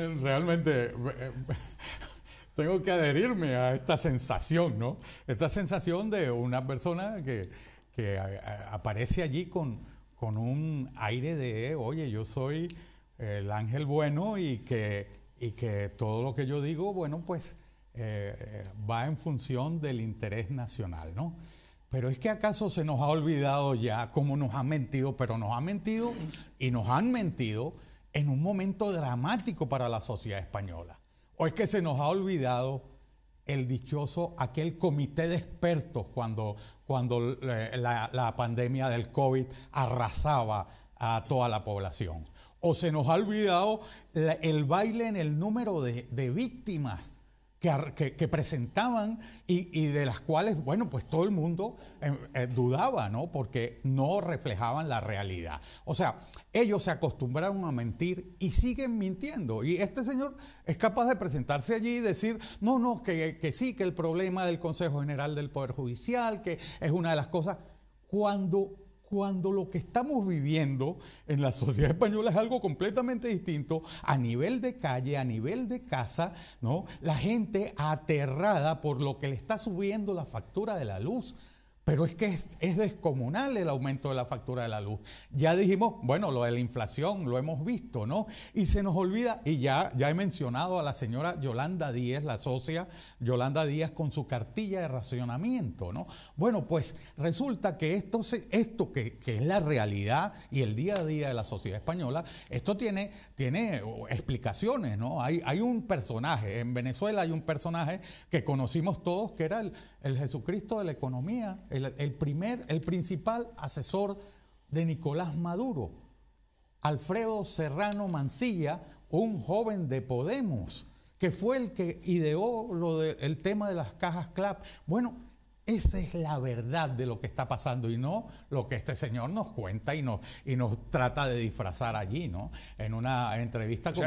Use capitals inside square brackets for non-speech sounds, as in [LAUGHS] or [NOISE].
Realmente eh, [LAUGHS] tengo que adherirme a esta sensación, ¿no? Esta sensación de una persona que, eh, aparece allí con, un aire de, oye, yo soy el ángel bueno y que, y que todo lo que yo digo, bueno, pues eh, va en función del interés nacional, ¿no? Pero es que acaso se nos ha olvidado ya cómo nos han mentido, pero nos han mentido y nos han mentido en un momento dramático para la sociedad española. O es que se nos ha olvidado el dichoso, aquel comité de expertos cuando, cuando eh, la, pandemia del COVID arrasaba a toda la población. O se nos ha olvidado el baile en el número de víctimas que, presentaban y, de las cuales, bueno, pues todo el mundo eh, eh, dudaba, ¿no? Porque no reflejaban la realidad. O sea, ellos se acostumbraron a mentir y siguen mintiendo. Y este señor es capaz de presentarse allí y decir, no, no, que, que sí, que el problema del Consejo General del Poder Judicial, que es una de las cosas, cuando cuando lo que estamos viviendo en la sociedad española es algo completamente distinto a nivel de calle, a nivel de casa, ¿no? La gente aterrada por lo que le está subiendo la factura de la luz pero es que es, descomunal el aumento de la factura de la luz. Ya dijimos, bueno, lo de la inflación, lo hemos visto, ¿no? Y se nos olvida, y ya, ya he mencionado a la señora Yolanda Díez, la socia Yolanda Díaz, con su cartilla de racionamiento, ¿no? Bueno, pues resulta que esto, esto que, es la realidad y el día a día de la sociedad española, esto tiene, tiene explicaciones, ¿no? Hay, hay un personaje, en Venezuela hay un personaje que conocimos todos, que era el, el Jesucristo de la economía el, primer, el principal asesor de Nicolás Maduro, Alfredo Serrano Mancilla, un joven de Podemos, que fue el que ideó el tema de las cajas CLAP. Bueno, esa es la verdad de lo que está pasando y no lo que este señor nos cuenta y nos, y nos trata de disfrazar allí, ¿no? En una entrevista con...